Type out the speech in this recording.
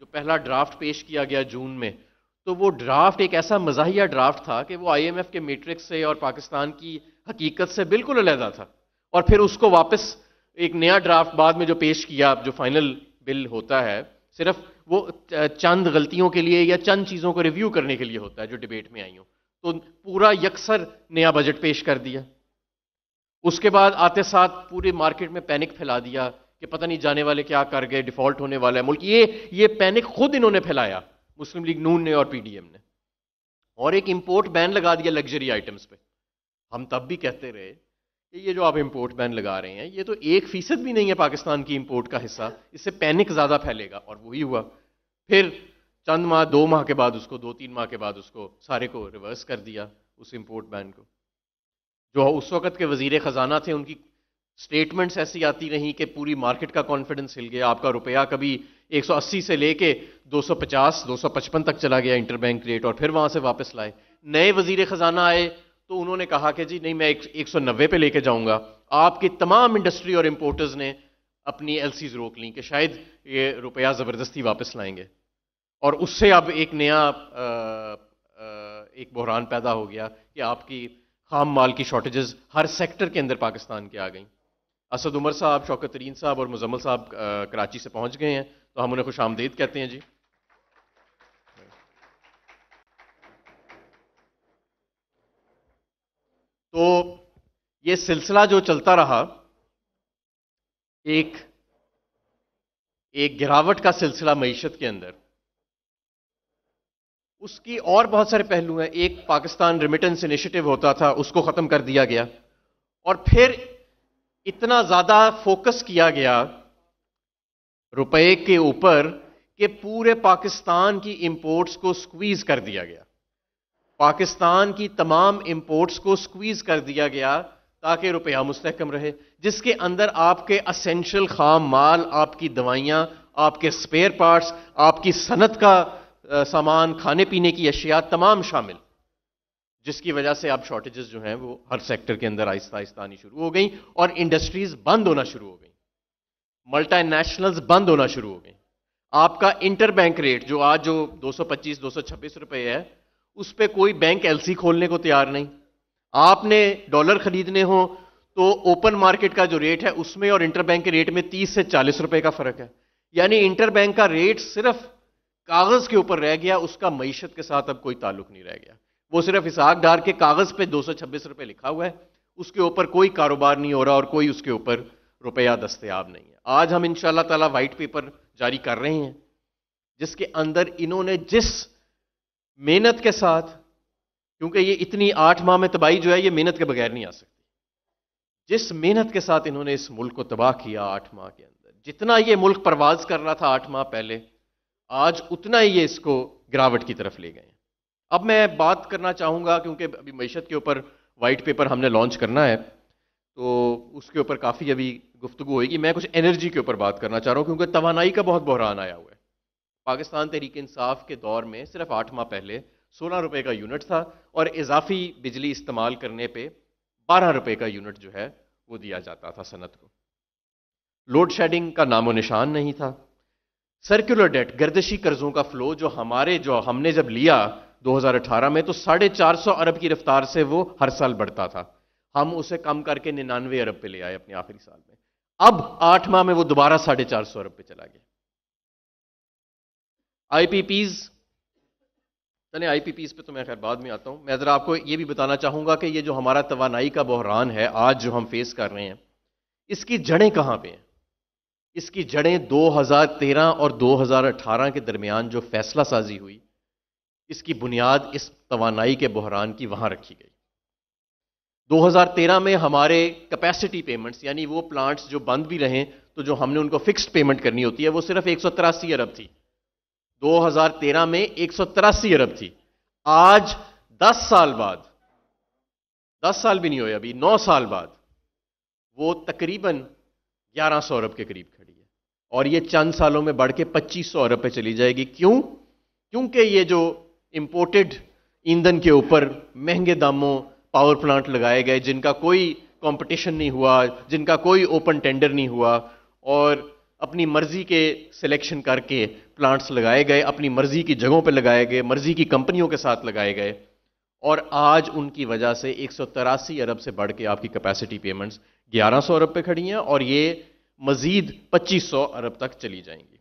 जो पहला ड्राफ्ट पेश किया गया जून में तो वो ड्राफ्ट एक ऐसा मजाहिया ड्राफ्ट था कि वो आईएमएफ के मैट्रिक्स से और पाकिस्तान की हकीकत से बिल्कुल अलहदा था और फिर उसको वापस एक नया ड्राफ्ट बाद में जो पेश किया जो फाइनल बिल होता है सिर्फ वो चंद गलतियों के लिए या चंद चीज़ों को रिव्यू करने के लिए होता है जो डिबेट में आई हूँ तो पूरा यकसर नया बजट पेश कर दिया उसके बाद आते साथ पूरे मार्केट में पैनिक फैला दिया कि पता नहीं जाने वाले क्या कर गए डिफॉल्ट होने वाला है मुल्क ये ये पैनिक खुद इन्होंने फैलाया मुस्लिम लीग नून ने और पीडीएम ने और एक इंपोर्ट बैन लगा दिया लग्जरी आइटम्स पे हम तब भी कहते रहे कि ये जो आप इंपोर्ट बैन लगा रहे हैं ये तो एक फीसद भी नहीं है पाकिस्तान की इंपोर्ट का हिस्सा इससे पैनिक ज़्यादा फैलेगा और वही हुआ फिर चंद माह दो माह के बाद उसको दो तीन माह के बाद उसको सारे को रिवर्स कर दिया उस इम्पोर्ट बैन को जो उस वक्त के वजीर ख़जाना थे उनकी स्टेटमेंट्स ऐसी आती रहीं कि पूरी मार्केट का कॉन्फिडेंस हिल गया आपका रुपया कभी 180 से लेके 250 255 तक चला गया इंटरबैंक रेट और फिर वहां से वापस लाए नए वजीर खजाना आए तो उन्होंने कहा कि जी नहीं मैं एक, एक सौ नब्बे पे लेके जाऊंगा आपकी तमाम इंडस्ट्री और इम्पोर्टर्स ने अपनी एलसीज रोक ली कि शायद ये रुपया ज़बरदस्ती वापस लाएंगे और उससे अब एक नया आ, आ, एक बहरान पैदा हो गया कि आपकी खाम माल की शॉर्टेजेस हर सेक्टर के अंदर पाकिस्तान के आ गई असद उमर साहब शौकत तरीन साहब और मुजम्मल साहब कराची से पहुंच गए हैं तो हम उन्हें खुश आमदेद कहते हैं जी तो ये सिलसिला जो चलता रहा एक एक गिरावट का सिलसिला मीशत के अंदर उसकी और बहुत सारे पहलू हैं एक पाकिस्तान रिमिटेंस इनिशिएटिव होता था उसको ख़त्म कर दिया गया और फिर इतना ज़्यादा फोकस किया गया रुपए के ऊपर कि पूरे पाकिस्तान की इंपोर्ट्स को स्क्वीज कर दिया गया पाकिस्तान की तमाम इंपोर्ट्स को स्क्वीज कर दिया गया ताकि रुपया मुस्तकम रहे जिसके अंदर आपके असेंशियल खाम माल आपकी दवाइयाँ आपके स्पेयर पार्ट्स आपकी सनत का सामान खाने पीने की अशिया तमाम शामिल जिसकी वजह से अब शॉर्टेजेस जो हैं वो हर सेक्टर के अंदर आहिस्ता आहिस्ता आनी शुरू हो गई और इंडस्ट्रीज बंद होना शुरू हो गई मल्टानेशनल्स बंद होना शुरू हो गई आपका इंटर बैंक रेट जो आज जो 225 226 रुपए है उस पर कोई बैंक एलसी खोलने को तैयार नहीं आपने डॉलर खरीदने हो तो ओपन मार्केट का जो रेट है उसमें और इंटर बैंक के रेट में तीस से चालीस रुपए का फर्क है यानी इंटर बैंक का रेट सिर्फ कागज के ऊपर रह गया उसका मीशत के साथ अब कोई ताल्लुक नहीं रह गया वो सिर्फ इसहाक डार के कागज़ पे दो सौ छब्बीस रुपये लिखा हुआ है उसके ऊपर कोई कारोबार नहीं हो रहा और कोई उसके ऊपर रुपया दस्तियाब नहीं है आज हम इन ताला वाइट पेपर जारी कर रहे हैं जिसके अंदर इन्होंने जिस मेहनत के साथ क्योंकि ये इतनी आठ माह में तबाही जो है ये मेहनत के बगैर नहीं आ सकती जिस मेहनत के साथ इन्होंने इस मुल्क को तबाह किया आठ माह के अंदर जितना ये मुल्क परवाज कर रहा था आठ माह पहले आज उतना ही ये इसको गिरावट की तरफ ले गए अब मैं बात करना चाहूँगा क्योंकि अभी मीशत के ऊपर वाइट पेपर हमने लॉन्च करना है तो उसके ऊपर काफ़ी अभी गुफ्तु होगी मैं कुछ एनर्जी के ऊपर बात करना चाह रहा हूँ क्योंकि तोानाई का बहुत बहरान आया हुआ है पाकिस्तान तहरीक इंसाफ के दौर में सिर्फ आठ माह पहले सोलह रुपये का यूनिट था और इजाफी बिजली इस्तेमाल करने पर बारह रुपये का यूनिट जो है वो दिया जाता था सनत को लोड शेडिंग का नामो निशान नहीं था सर्कुलर डेट गर्दशी कर्जों का फ्लो जो हमारे जो हमने जब लिया 2018 में तो साढ़े चार सौ अरब की रफ्तार से वो हर साल बढ़ता था हम उसे कम करके निन्यानवे अरब पे ले आए अपने आखिरी साल में अब आठ माह में वो दोबारा साढ़े चार सौ अरब पे चला गया आईपीपीज चले आईपीपीज पे तो मैं खैर बाद में आता हूं मैं जरा आपको ये भी बताना चाहूंगा कि ये जो हमारा तोानाई का बहरान है आज जो हम फेस कर रहे हैं इसकी जड़ें कहां पे हैं इसकी जड़ें 2013 और 2018 के दरमियान जो फैसला साजी हुई इसकी बुनियाद इस तवानाई के बहरान की वहां रखी गई 2013 में हमारे कैपेसिटी पेमेंट्स यानी वो प्लांट्स जो बंद भी रहे तो जो हमने उनको फिक्स्ड पेमेंट करनी होती है वो सिर्फ एक अरब थी 2013 में एक अरब थी आज 10 साल बाद 10 साल भी नहीं हुए अभी 9 साल बाद वो तकरीबन 1100 अरब के करीब खड़ी है और ये चंद सालों में बढ़ के पच्चीस अरब पे चली जाएगी क्यों क्योंकि ये जो इम्पोर्टेड ईंधन के ऊपर महंगे दामों पावर प्लांट लगाए गए जिनका कोई कंपटीशन नहीं हुआ जिनका कोई ओपन टेंडर नहीं हुआ और अपनी मर्जी के सिलेक्शन करके प्लांट्स लगाए गए अपनी मर्जी की जगहों पर लगाए गए मर्जी की कंपनियों के साथ लगाए गए और आज उनकी वजह से एक अरब से बढ़ के आपकी कैपेसिटी पेमेंट्स 1100 अरब पे खड़ी हैं और ये मजीद 2500 अरब तक चली जाएंगी